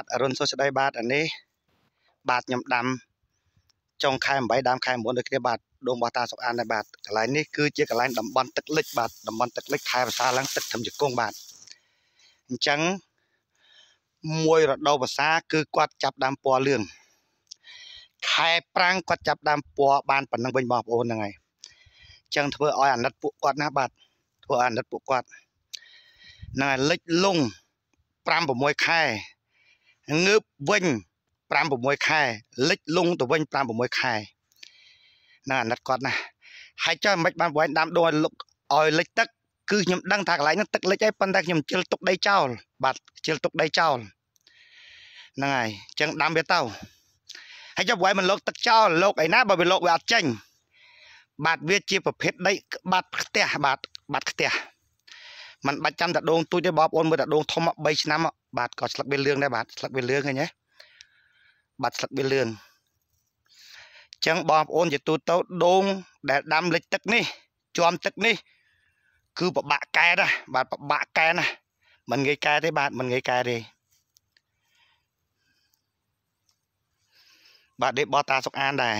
បាទអរុនសុស្ដីបាទអានេះបាទខ្ញុំដាំចុងខែ8ដើមខែ9ដូចគ្នាបាទដងបោះតាសុកអានដែរបាទកន្លែងនេះគឺជាកន្លែងតំបន់ទឹកលិចបាទតំបន់ទឹកលិចខែភាសាឡើងទឹកធំជង្គង់បាទអញ្ចឹងមួយរដូវវស្សា គឺគាត់ចាប់ដើមពណ៌លឿងខែប្រាំងគាត់ចាប់ដើមពណ៌បានប៉ុណ្ណឹងវិញបងប្អូនហ្នឹងហើយអញ្ចឹងធ្វើឲ្យអាណិតពួកគាត់ណាបាទធ្វើឲ្យអាណិតពួកគាត់ហ្នឹងហើយលិចលង5 6ខែងើបវិញ5 6ខែលិចលងទៅវិញ5 6ខែនឹងអាណិតគាត់ណាស់ហើយចុះមិនបានបងដាំដូងឲ្យលុកឲ្យលិចទឹក គឺខ្ញុំដឹងថាកន្លែងហ្នឹងទឹកលិចហើយប៉ុន្តែខ្ញុំជិលទុកដីចោលបាទជិលទុកដីចោលហ្នឹងហើយអញ្ចឹងដាំវាទៅហើយចុះបងមិនលុកទឹកចោលលុកអីណាបើវាលុកវាអត់ចេញបាទវាជាប្រភេទដីបាត់ផ្ទះបាទបាត់ផ្ទះมันបាច់ចាំតាដូងទូចទេបងប្អូនមើលតាដូងធំ3ឆ្នាំបាទក៏ស្លឹកបេលឿងដែរបាទស្លឹកបេលឿងឃើញទេបាទស្លឹកបេលឿងអញ្ចឹងបងប្អូនជាទូទៅដូងដែលដាំលិចទឹកនេះជាប់ទឹកនេះ គឺពិបាកកែណាបាទពិបាកកែណាមិនងាយកែទេបាទមិនងាយកែទេបាទដេបបតាសុកអានដែរ